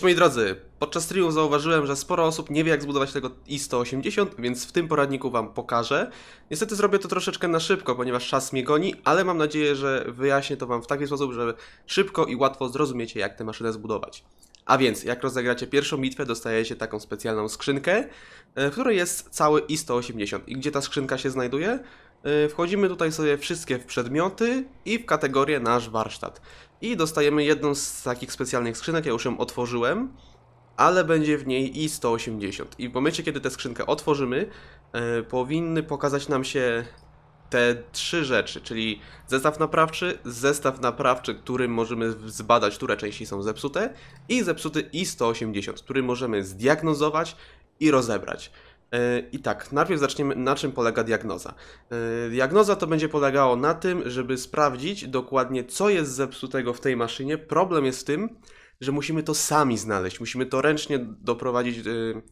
Cześć moi drodzy, podczas streamu zauważyłem, że sporo osób nie wie jak zbudować tego i180, więc w tym poradniku Wam pokażę. Niestety zrobię to troszeczkę na szybko, ponieważ czas mnie goni, ale mam nadzieję, że wyjaśnię to Wam w taki sposób, żeby szybko i łatwo zrozumiecie jak tę maszynę zbudować. A więc, jak rozegracie pierwszą bitwę, dostajecie taką specjalną skrzynkę, e, w której jest cały I-180. I gdzie ta skrzynka się znajduje? E, wchodzimy tutaj sobie wszystkie w przedmioty i w kategorię nasz warsztat. I dostajemy jedną z takich specjalnych skrzynek, ja już ją otworzyłem, ale będzie w niej I-180. I w momencie, kiedy tę skrzynkę otworzymy, e, powinny pokazać nam się te trzy rzeczy, czyli zestaw naprawczy, zestaw naprawczy, którym możemy zbadać, które części są zepsute i zepsuty I-180, który możemy zdiagnozować i rozebrać. Yy, I tak, najpierw zaczniemy, na czym polega diagnoza. Yy, diagnoza to będzie polegało na tym, żeby sprawdzić dokładnie, co jest zepsutego w tej maszynie. Problem jest w tym, że musimy to sami znaleźć, musimy to ręcznie doprowadzić, yy,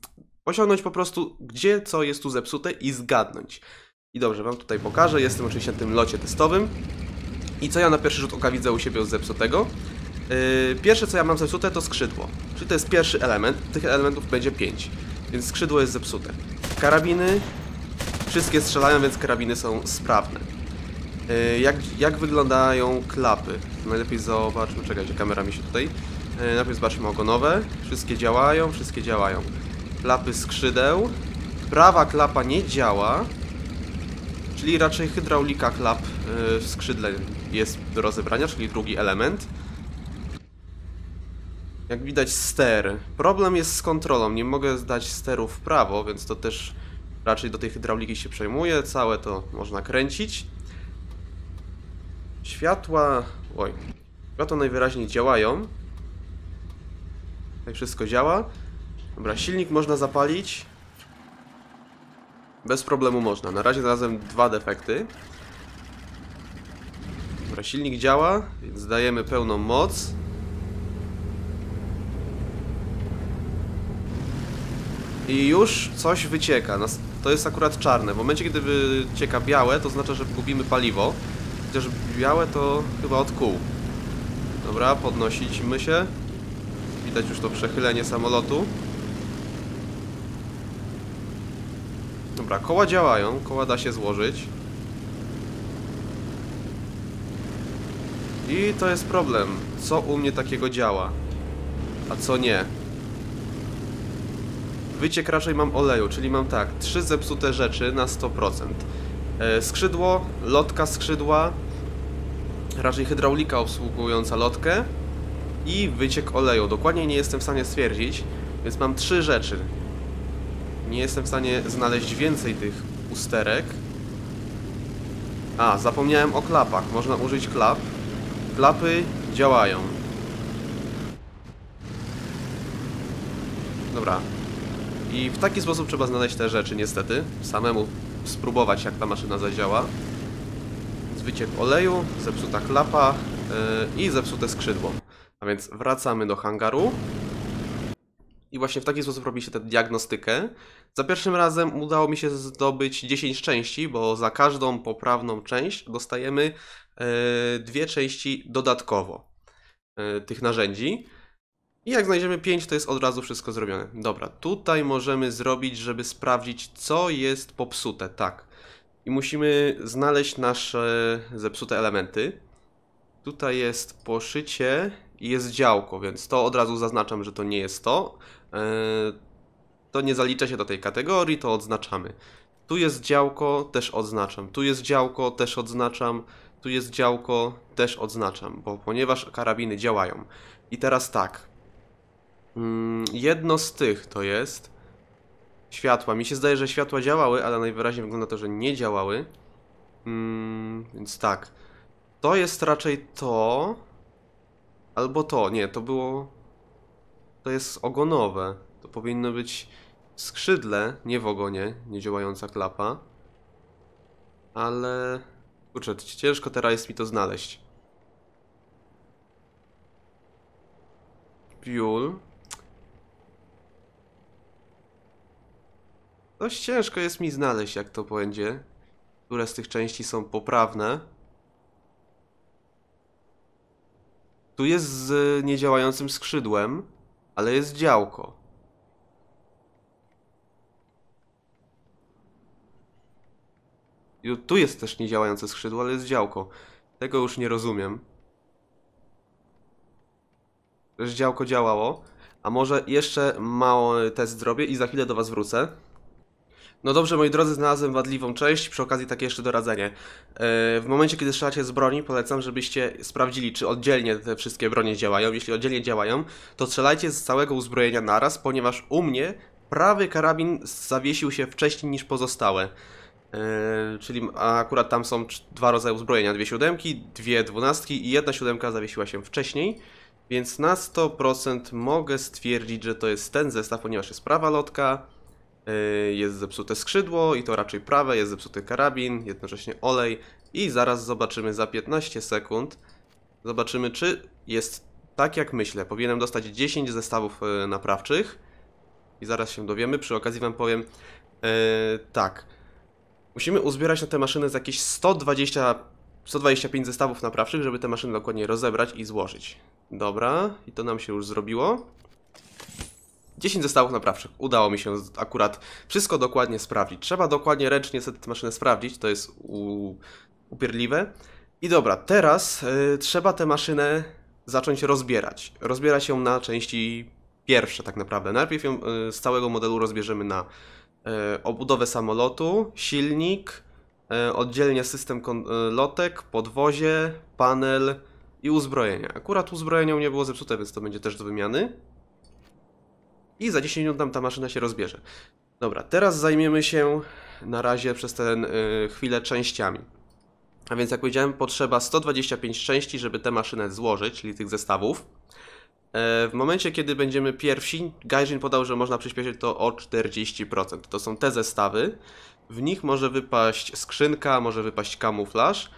osiągnąć po prostu, gdzie co jest tu zepsute i zgadnąć. I dobrze, wam tutaj pokażę. Jestem oczywiście na tym locie testowym. I co ja na pierwszy rzut oka widzę u siebie z zepsutego? Yy, pierwsze co ja mam zepsute to skrzydło. Czyli to jest pierwszy element. Tych elementów będzie 5. Więc skrzydło jest zepsute. Karabiny. Wszystkie strzelają, więc karabiny są sprawne. Yy, jak, jak wyglądają klapy? Najlepiej zobaczmy, czekajcie, kamera mi się tutaj. Yy, najpierw zobaczmy ogonowe. Wszystkie działają, wszystkie działają. Klapy skrzydeł. Prawa klapa nie działa, Czyli raczej hydraulika klap y, w skrzydle jest do rozebrania, czyli drugi element. Jak widać ster. Problem jest z kontrolą, nie mogę zdać steru w prawo, więc to też raczej do tej hydrauliki się przejmuje. Całe to można kręcić. Światła... Oj. Światła najwyraźniej działają. Tak wszystko działa. Dobra, silnik można zapalić. Bez problemu można. Na razie razem dwa defekty. Dobra, silnik działa, więc dajemy pełną moc. I już coś wycieka. To jest akurat czarne. W momencie, kiedy wycieka białe, to znaczy, że gubimy paliwo. Chociaż białe to chyba od kół. Dobra, podnosimy się. Widać już to przechylenie samolotu. Dobra, koła działają, koła da się złożyć. I to jest problem. Co u mnie takiego działa? A co nie? Wyciek raczej mam oleju, czyli mam tak, trzy zepsute rzeczy na 100%. Yy, e, skrzydło, lotka skrzydła, raczej hydraulika obsługująca lotkę i wyciek oleju. Dokładnie nie jestem w stanie stwierdzić, więc mam trzy rzeczy. Nie jestem w stanie znaleźć więcej tych usterek. A, zapomniałem o klapach. Można użyć klap. Klapy działają. Dobra. I w taki sposób trzeba znaleźć te rzeczy, niestety. Samemu spróbować, jak ta maszyna zadziała. Wyciek oleju, zepsuta klapa yy, i zepsute skrzydło. A więc wracamy do hangaru. I właśnie w taki sposób robi się tę diagnostykę. Za pierwszym razem udało mi się zdobyć 10 części, bo za każdą poprawną część dostajemy e, dwie części dodatkowo e, tych narzędzi. I jak znajdziemy 5, to jest od razu wszystko zrobione. Dobra, tutaj możemy zrobić, żeby sprawdzić, co jest popsute, tak. I musimy znaleźć nasze zepsute elementy. Tutaj jest poszycie i jest działko, więc to od razu zaznaczam, że to nie jest to. E, to nie zalicza się do tej kategorii, to odznaczamy. Tu jest działko, też odznaczam. Tu jest działko, też odznaczam. Tu jest działko, też odznaczam, bo ponieważ karabiny działają. I teraz tak. Mm, jedno z tych to jest światła. Mi się zdaje, że światła działały, ale najwyraźniej wygląda to, że nie działały. Mm, więc tak. To jest raczej to. Albo to. Nie, to było to jest ogonowe. To powinno być skrzydle, nie w ogonie, nie działająca klapa. Ale... Kurczę, ciężko teraz jest mi to znaleźć. Fuel. Dość ciężko jest mi znaleźć, jak to będzie. Które z tych części są poprawne. Tu jest z niedziałającym skrzydłem ale jest działko. I tu jest też niedziałające skrzydło, ale jest działko. Tego już nie rozumiem. Że działko działało. A może jeszcze mało test zrobię i za chwilę do was wrócę. No dobrze, moi drodzy, znalazłem wadliwą część, przy okazji takie jeszcze doradzenie. E, w momencie, kiedy strzelacie z broni, polecam, żebyście sprawdzili, czy oddzielnie te wszystkie bronie działają. Jeśli oddzielnie działają, to strzelajcie z całego uzbrojenia naraz, ponieważ u mnie prawy karabin zawiesił się wcześniej niż pozostałe. E, czyli akurat tam są dwa rodzaje uzbrojenia, dwie siódemki, dwie dwunastki i jedna siódemka zawiesiła się wcześniej, więc na 100% mogę stwierdzić, że to jest ten zestaw, ponieważ jest prawa lotka, Y, jest zepsute skrzydło i to raczej prawe, jest zepsuty karabin, jednocześnie olej i zaraz zobaczymy za 15 sekund, zobaczymy czy jest tak jak myślę, powinienem dostać 10 zestawów y, naprawczych i zaraz się dowiemy, przy okazji wam powiem, yy, tak, musimy uzbierać na te maszyny z jakieś 120 125 zestawów naprawczych, żeby te maszyny dokładnie rozebrać i złożyć. Dobra, i to nam się już zrobiło. 10 zestawów naprawczych. Udało mi się akurat wszystko dokładnie sprawdzić. Trzeba dokładnie ręcznie tę maszynę sprawdzić, to jest u... upierdliwe. I dobra, teraz y, trzeba tę maszynę zacząć rozbierać. Rozbiera się na części pierwsze tak naprawdę. Najpierw ją y, z całego modelu rozbierzemy na y, obudowę samolotu, silnik, y, oddzielnie system y, lotek, podwozie, panel i uzbrojenie. Akurat uzbrojenią nie było zepsute, więc to będzie też do wymiany i za 10 minut nam ta maszyna się rozbierze. Dobra, teraz zajmiemy się na razie przez ten y, chwilę częściami. A więc jak powiedziałem, potrzeba 125 części, żeby tę maszynę złożyć, czyli tych zestawów. E, w momencie, kiedy będziemy pierwsi, Gaijin podał, że można przyspieszyć to o 40%. To są te zestawy. W nich może wypaść skrzynka, może wypaść kamuflaż.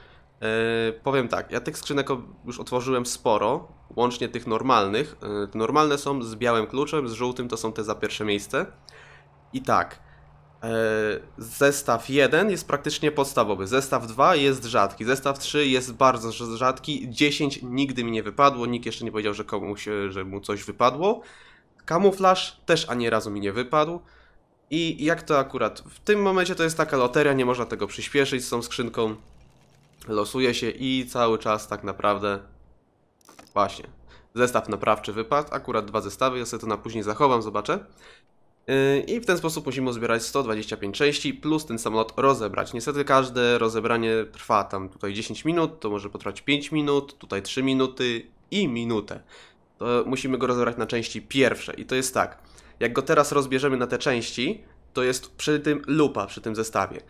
E, powiem tak, ja tych skrzynek już otworzyłem sporo, łącznie tych normalnych. Y, normalne są z białym kluczem, z żółtym to są te za pierwsze miejsce. I tak, e, zestaw 1 jest praktycznie podstawowy, zestaw 2 jest rzadki, zestaw 3 jest bardzo rzadki, 10 nigdy mi nie wypadło, nikt jeszcze nie powiedział, że komuś, e, że mu coś wypadło. Kamuflaż też ani razu mi nie wypadł. I jak to akurat? W tym momencie to jest taka loteria, nie można tego przyspieszyć z tą skrzynką. Losuje się i cały czas tak naprawdę Właśnie. Zestaw naprawczy wypadł, akurat dwa zestawy, ja sobie to na później zachowam, zobaczę. Yy, I w ten sposób musimy zbierać 125 części, plus ten samolot rozebrać. Niestety każde rozebranie trwa tam tutaj 10 minut, to może potrwać 5 minut, tutaj 3 minuty i minutę. To musimy go rozebrać na części pierwsze i to jest tak. Jak go teraz rozbierzemy na te części, to jest przy tym lupa, przy tym zestawie.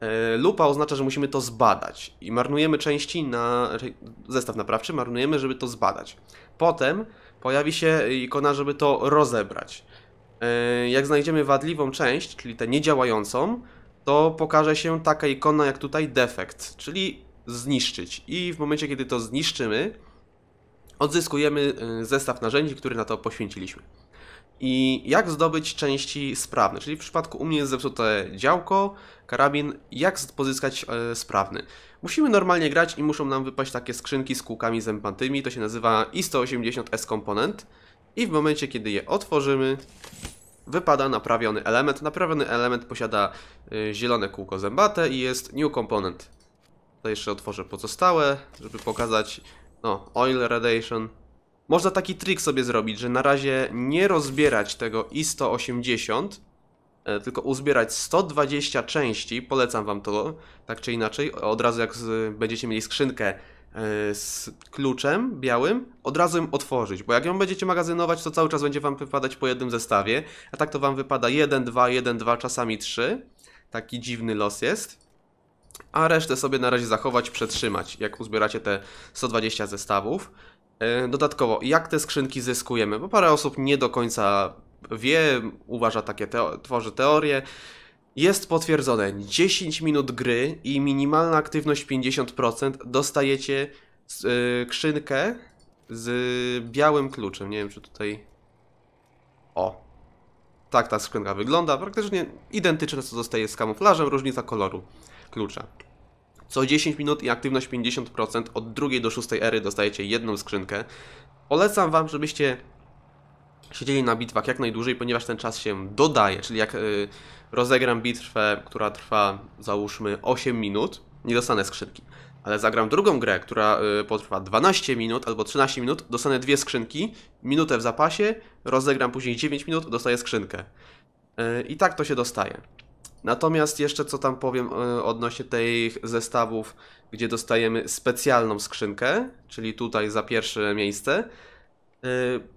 E, lupa oznacza, że musimy to zbadać i marnujemy części na zestaw naprawczy, marnujemy, żeby to zbadać. Potem pojawi się ikona, żeby to rozebrać. E, jak znajdziemy wadliwą część, czyli tę niedziałającą, to pokaże się taka ikona jak tutaj defekt, czyli zniszczyć. I w momencie, kiedy to zniszczymy, odzyskujemy e, zestaw narzędzi, który na to poświęciliśmy i jak zdobyć części sprawne. Czyli w przypadku u mnie jest zepsute działko, karabin, jak pozyskać e, sprawny. Musimy normalnie grać i muszą nam wypaść takie skrzynki z kółkami zębatymi, to się nazywa I180S komponent i w momencie kiedy je otworzymy wypada naprawiony element. Naprawiony element posiada y, zielone kółko zębate i jest new component. To jeszcze otworzę pozostałe, żeby pokazać no, oil radiation można taki trik sobie zrobić, że na razie nie rozbierać tego i180, e, tylko uzbierać 120 części, polecam Wam to tak czy inaczej, od razu jak z, będziecie mieli skrzynkę e, z kluczem białym, od razu ją otworzyć, bo jak ją będziecie magazynować, to cały czas będzie Wam wypadać po jednym zestawie, a tak to Wam wypada 1, 2, 1, 2, czasami 3. Taki dziwny los jest. A resztę sobie na razie zachować, przetrzymać, jak uzbieracie te 120 zestawów. E, dodatkowo, jak te skrzynki zyskujemy? Bo parę osób nie do końca wie, uważa takie, teo tworzy teorie. Jest potwierdzone, 10 minut gry i minimalna aktywność 50% dostajecie e, skrzynkę z białym kluczem. Nie wiem, czy tutaj... O, tak ta skrzynka wygląda, praktycznie identyczne co zostaje z kamuflażem, różnica koloru klucza. Co 10 minut i aktywność 50% od drugiej do szóstej ery dostajecie jedną skrzynkę. Polecam Wam, żebyście siedzieli na bitwach jak najdłużej, ponieważ ten czas się dodaje, czyli jak y, rozegram bitwę, która trwa załóżmy 8 minut, nie dostanę skrzynki. Ale zagram drugą grę, która y, potrwa 12 minut albo 13 minut, dostanę dwie skrzynki, minutę w zapasie, rozegram później 9 minut, dostaję skrzynkę. Y, I tak to się dostaje. Natomiast jeszcze co tam powiem e, odnośnie tych zestawów, gdzie dostajemy specjalną skrzynkę, czyli tutaj za pierwsze miejsce. E,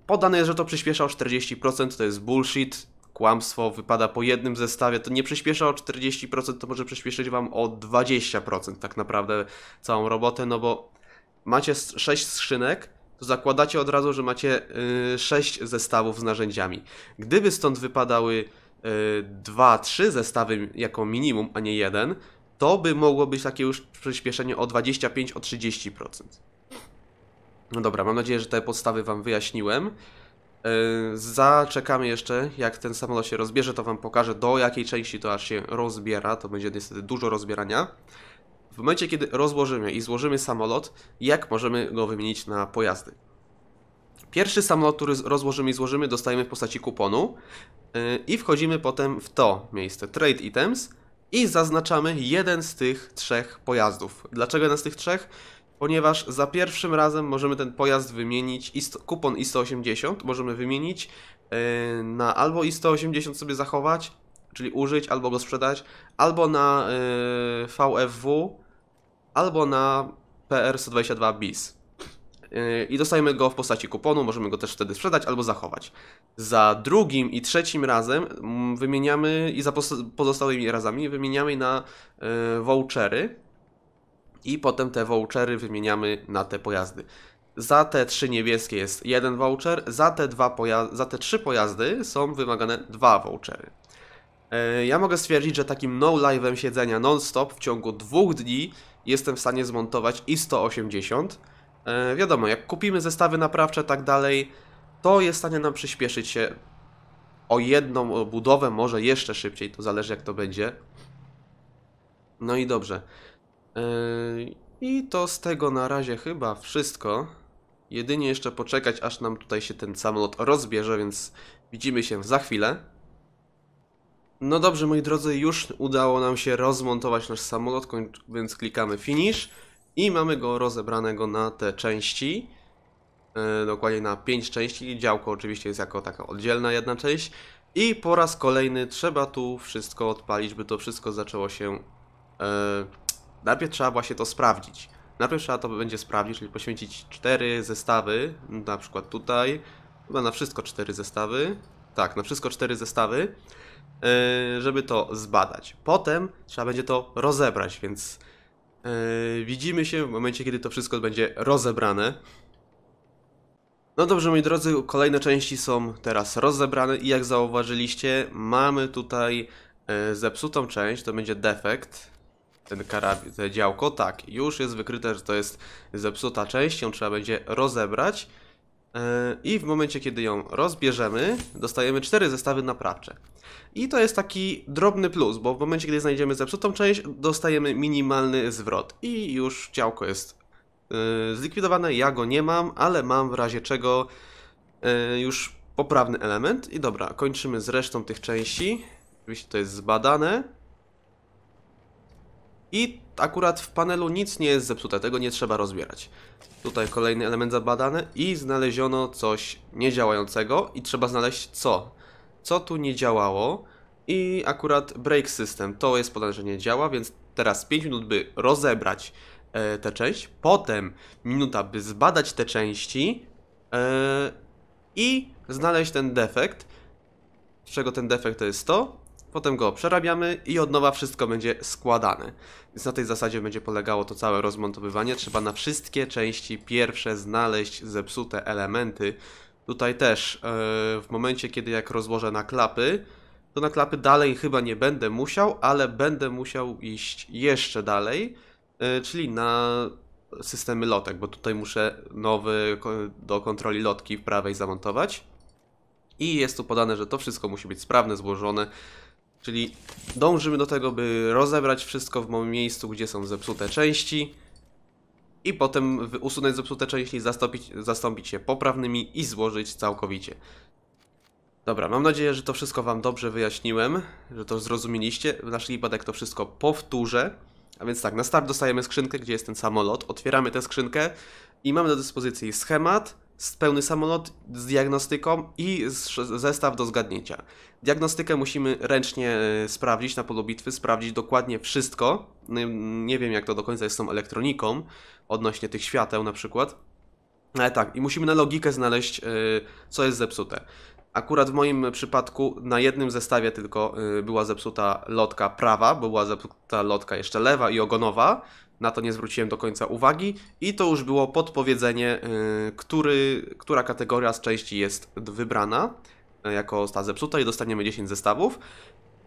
podane jest, że to przyspiesza o 40%, to jest bullshit, kłamstwo, wypada po jednym zestawie, to nie przyspiesza o 40%, to może przyspieszyć Wam o 20% tak naprawdę całą robotę, no bo macie 6 skrzynek, to zakładacie od razu, że macie 6 y, zestawów z narzędziami. Gdyby stąd wypadały dwa, trzy zestawy jako minimum, a nie jeden, to by mogło być takie już przyspieszenie o 25, o 30%. No dobra, mam nadzieję, że te podstawy Wam wyjaśniłem. Yy, zaczekamy jeszcze, jak ten samolot się rozbierze, to Wam pokażę do jakiej części to aż się rozbiera. To będzie niestety dużo rozbierania. W momencie, kiedy rozłożymy i złożymy samolot, jak możemy go wymienić na pojazdy? Pierwszy samolot, który rozłożymy i złożymy, dostajemy w postaci kuponu y, i wchodzimy potem w to miejsce Trade Items i zaznaczamy jeden z tych trzech pojazdów. Dlaczego jeden z tych trzech? Ponieważ za pierwszym razem możemy ten pojazd wymienić, kupon I-180 możemy wymienić y, na albo I-180 sobie zachować, czyli użyć albo go sprzedać, albo na y, VFW, albo na PR-122 bis. Yy, i dostajemy go w postaci kuponu, możemy go też wtedy sprzedać albo zachować. Za drugim i trzecim razem mm, wymieniamy i za pozostałymi razami wymieniamy na yy, vouchery i potem te vouchery wymieniamy na te pojazdy. Za te trzy niebieskie jest jeden voucher, za te, dwa za te trzy pojazdy są wymagane dwa vouchery. Yy, ja mogę stwierdzić, że takim no-live'em siedzenia non-stop w ciągu dwóch dni jestem w stanie zmontować i 180 E, wiadomo, jak kupimy zestawy naprawcze, tak dalej, to jest w stanie nam przyspieszyć się o jedną budowę, może jeszcze szybciej, to zależy jak to będzie. No i dobrze. E, I to z tego na razie chyba wszystko. Jedynie jeszcze poczekać, aż nam tutaj się ten samolot rozbierze, więc widzimy się za chwilę. No dobrze, moi drodzy, już udało nam się rozmontować nasz samolot, więc klikamy finish. I mamy go rozebranego na te części, e, dokładnie na 5 części. Działko oczywiście jest jako taka oddzielna jedna część. I po raz kolejny trzeba tu wszystko odpalić, by to wszystko zaczęło się... E, najpierw trzeba właśnie to sprawdzić. Najpierw trzeba to będzie sprawdzić, czyli poświęcić 4 zestawy, na przykład tutaj, chyba na wszystko 4 zestawy, tak, na wszystko 4 zestawy, e, żeby to zbadać. Potem trzeba będzie to rozebrać, więc Yy, widzimy się w momencie, kiedy to wszystko będzie rozebrane. No dobrze, moi drodzy, kolejne części są teraz rozebrane i jak zauważyliście, mamy tutaj yy, zepsutą część, to będzie defekt. Ten karabin, te działko, tak, już jest wykryte, że to jest zepsuta część, ją trzeba będzie rozebrać. Yy, I w momencie, kiedy ją rozbierzemy, dostajemy cztery zestawy naprawcze. I to jest taki drobny plus, bo w momencie, gdy znajdziemy zepsutą część, dostajemy minimalny zwrot i już ciałko jest yy, zlikwidowane. Ja go nie mam, ale mam w razie czego yy, już poprawny element. I dobra, kończymy z resztą tych części. Oczywiście to jest zbadane. I akurat w panelu nic nie jest zepsute, tego nie trzeba rozbierać. Tutaj kolejny element zabadany i znaleziono coś niedziałającego i trzeba znaleźć co co tu nie działało i akurat break system, to jest podane, że nie działa, więc teraz 5 minut by rozebrać e, tę część, potem minuta by zbadać te części e, i znaleźć ten defekt, z czego ten defekt to jest to, potem go przerabiamy i od nowa wszystko będzie składane. Więc na tej zasadzie będzie polegało to całe rozmontowywanie. Trzeba na wszystkie części pierwsze znaleźć zepsute elementy, Tutaj też e, w momencie, kiedy jak rozłożę na klapy, to na klapy dalej chyba nie będę musiał, ale będę musiał iść jeszcze dalej, e, czyli na systemy lotek, bo tutaj muszę nowy do kontroli lotki w prawej zamontować. I jest tu podane, że to wszystko musi być sprawne, złożone, czyli dążymy do tego, by rozebrać wszystko w miejscu, gdzie są zepsute części, i potem usunąć zepsute części, zastąpić, zastąpić je poprawnymi i złożyć całkowicie. Dobra, mam nadzieję, że to wszystko Wam dobrze wyjaśniłem, że to zrozumieliście. W naszym przypadek to wszystko powtórzę. A więc tak, na start dostajemy skrzynkę, gdzie jest ten samolot, otwieramy tę skrzynkę i mamy do dyspozycji schemat, pełny samolot z diagnostyką i zestaw do zgadnięcia. Diagnostykę musimy ręcznie e, sprawdzić na polu bitwy, sprawdzić dokładnie wszystko. No nie wiem jak to do końca jest z tą elektroniką, odnośnie tych świateł na przykład. Ale tak, i musimy na logikę znaleźć, e, co jest zepsute. Akurat w moim przypadku na jednym zestawie tylko e, była zepsuta lotka prawa, była zepsuta lotka jeszcze lewa i ogonowa, na to nie zwróciłem do końca uwagi i to już było podpowiedzenie, y, który, która kategoria z części jest wybrana y, jako ta zepsuta i dostaniemy 10 zestawów.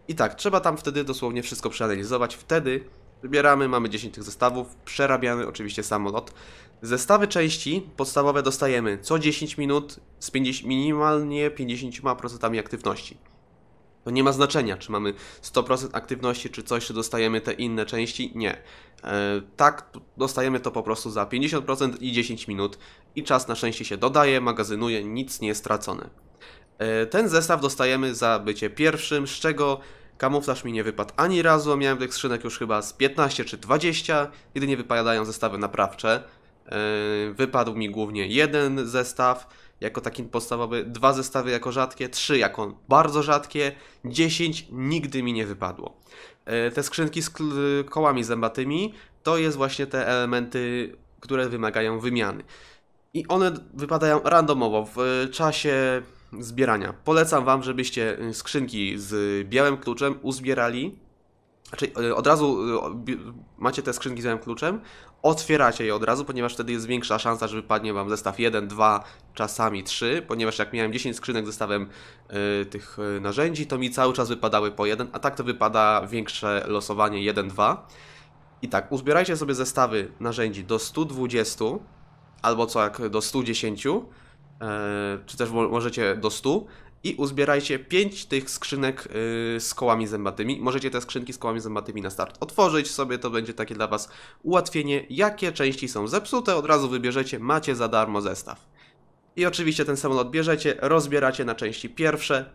I tak, trzeba tam wtedy dosłownie wszystko przeanalizować, wtedy wybieramy, mamy 10 tych zestawów, przerabiamy oczywiście samolot. Zestawy części podstawowe dostajemy co 10 minut z 50, minimalnie 50% aktywności. To nie ma znaczenia, czy mamy 100% aktywności, czy coś, czy dostajemy te inne części. Nie. E, tak, dostajemy to po prostu za 50% i 10 minut i czas na szczęście się dodaje, magazynuje, nic nie jest stracone. E, ten zestaw dostajemy za bycie pierwszym, z czego Kamuflaż mi nie wypadł ani razu, miałem tych skrzynek już chyba z 15 czy 20, jedynie wypadają zestawy naprawcze. E, wypadł mi głównie jeden zestaw, jako taki podstawowy, dwa zestawy jako rzadkie, trzy jako bardzo rzadkie, dziesięć nigdy mi nie wypadło. E, te skrzynki z kołami zębatymi to jest właśnie te elementy, które wymagają wymiany. I one wypadają randomowo w e, czasie zbierania. Polecam Wam, żebyście e, skrzynki z białym kluczem uzbierali znaczy, e, od razu e, macie te skrzynki z białym kluczem, otwieracie je od razu, ponieważ wtedy jest większa szansa, że wypadnie Wam zestaw 1, 2, czasami 3, ponieważ jak miałem 10 skrzynek z zestawem y, tych narzędzi, to mi cały czas wypadały po 1, a tak to wypada większe losowanie 1, 2. I tak, uzbierajcie sobie zestawy narzędzi do 120, albo co jak do 110, czy też możecie do 100 i uzbierajcie 5 tych skrzynek y, z kołami zębatymi. Możecie te skrzynki z kołami zębatymi na start otworzyć sobie, to będzie takie dla Was ułatwienie. Jakie części są zepsute, od razu wybierzecie, macie za darmo zestaw. I oczywiście ten samolot bierzecie, rozbieracie na części pierwsze,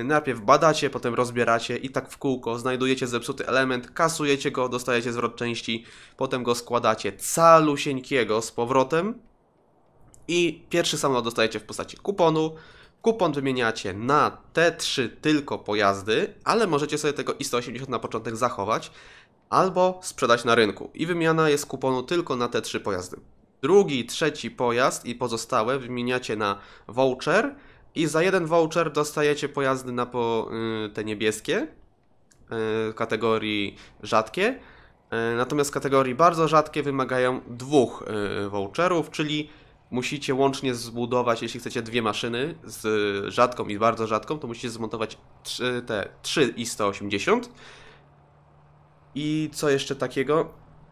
y, najpierw badacie, potem rozbieracie i tak w kółko znajdujecie zepsuty element, kasujecie go, dostajecie zwrot części, potem go składacie calusieńkiego z powrotem i pierwszy samolot dostajecie w postaci kuponu, Kupon wymieniacie na te trzy tylko pojazdy, ale możecie sobie tego i 180 na początek zachować albo sprzedać na rynku. I wymiana jest kuponu tylko na te trzy pojazdy. Drugi, trzeci pojazd i pozostałe wymieniacie na voucher i za jeden voucher dostajecie pojazdy na po, y, te niebieskie y, kategorii rzadkie. Y, natomiast kategorii bardzo rzadkie wymagają dwóch voucherów, czyli musicie łącznie zbudować, jeśli chcecie dwie maszyny z rzadką i bardzo rzadką, to musicie zmontować trzy te 3 i 180. I co jeszcze takiego?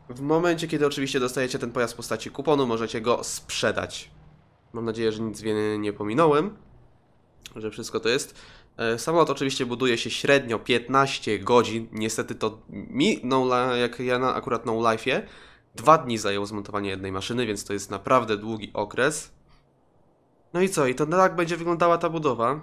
W momencie, kiedy oczywiście dostajecie ten pojazd w postaci kuponu, możecie go sprzedać. Mam nadzieję, że nic nie pominąłem, że wszystko to jest. E, samolot oczywiście buduje się średnio 15 godzin. Niestety to mi, no, jak ja na, akurat na no life'ie, Dwa dni zajęło zmontowanie jednej maszyny, więc to jest naprawdę długi okres. No i co? I to tak będzie wyglądała ta budowa.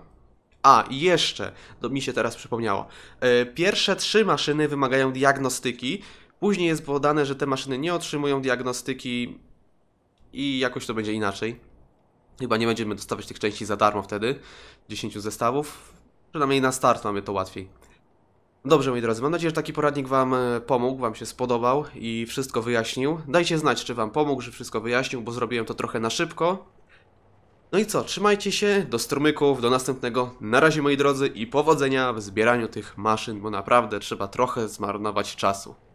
A, i jeszcze, to mi się teraz przypomniało. E, pierwsze trzy maszyny wymagają diagnostyki. Później jest podane, że te maszyny nie otrzymują diagnostyki i jakoś to będzie inaczej. Chyba nie będziemy dostawać tych części za darmo wtedy, 10 zestawów. Przynajmniej na start mamy to łatwiej. Dobrze, moi drodzy, mam nadzieję, że taki poradnik Wam e, pomógł, Wam się spodobał i wszystko wyjaśnił. Dajcie znać, czy Wam pomógł, że wszystko wyjaśnił, bo zrobiłem to trochę na szybko. No i co, trzymajcie się, do strumyków, do następnego. Na razie, moi drodzy, i powodzenia w zbieraniu tych maszyn, bo naprawdę trzeba trochę zmarnować czasu.